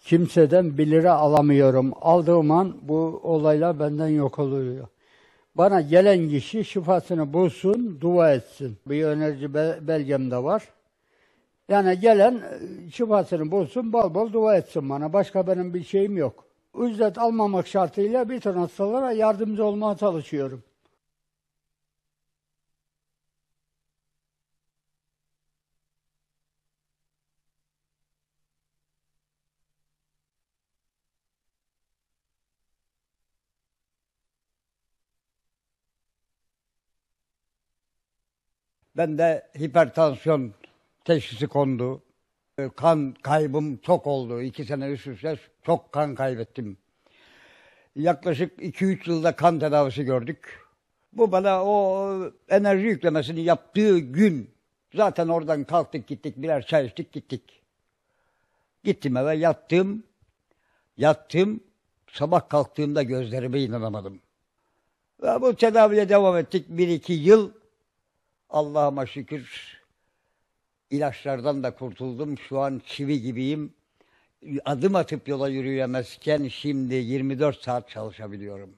kimseden bir lira alamıyorum. Aldığım an bu olaylar benden yok oluyor. Bana gelen kişi şifasını bulsun, dua etsin. Bir önerici belgem de var. Yani gelen e, şifasını bulsun, bol bol dua etsin bana. Başka benim bir şeyim yok. Ücret almamak şartıyla bir ton hastalara yardımcı olmaya çalışıyorum. Ben de hipertansiyon teşhisi kondu. Ee, kan kaybım çok oldu. İki sene üst üste çok kan kaybettim. Yaklaşık 2-3 yılda kan tedavisi gördük. Bu bana o enerji yüklemesini yaptığı gün zaten oradan kalktık gittik birer çay içtik gittik. Gittim eve yattım. Yattım. Sabah kalktığımda gözlerime inanamadım. Ve bu tedaviye devam ettik. Bir iki yıl Allah'ıma şükür ilaçlardan da kurtuldum. Şu an çivi gibiyim. Adım atıp yola yürüyemezken şimdi 24 saat çalışabiliyorum.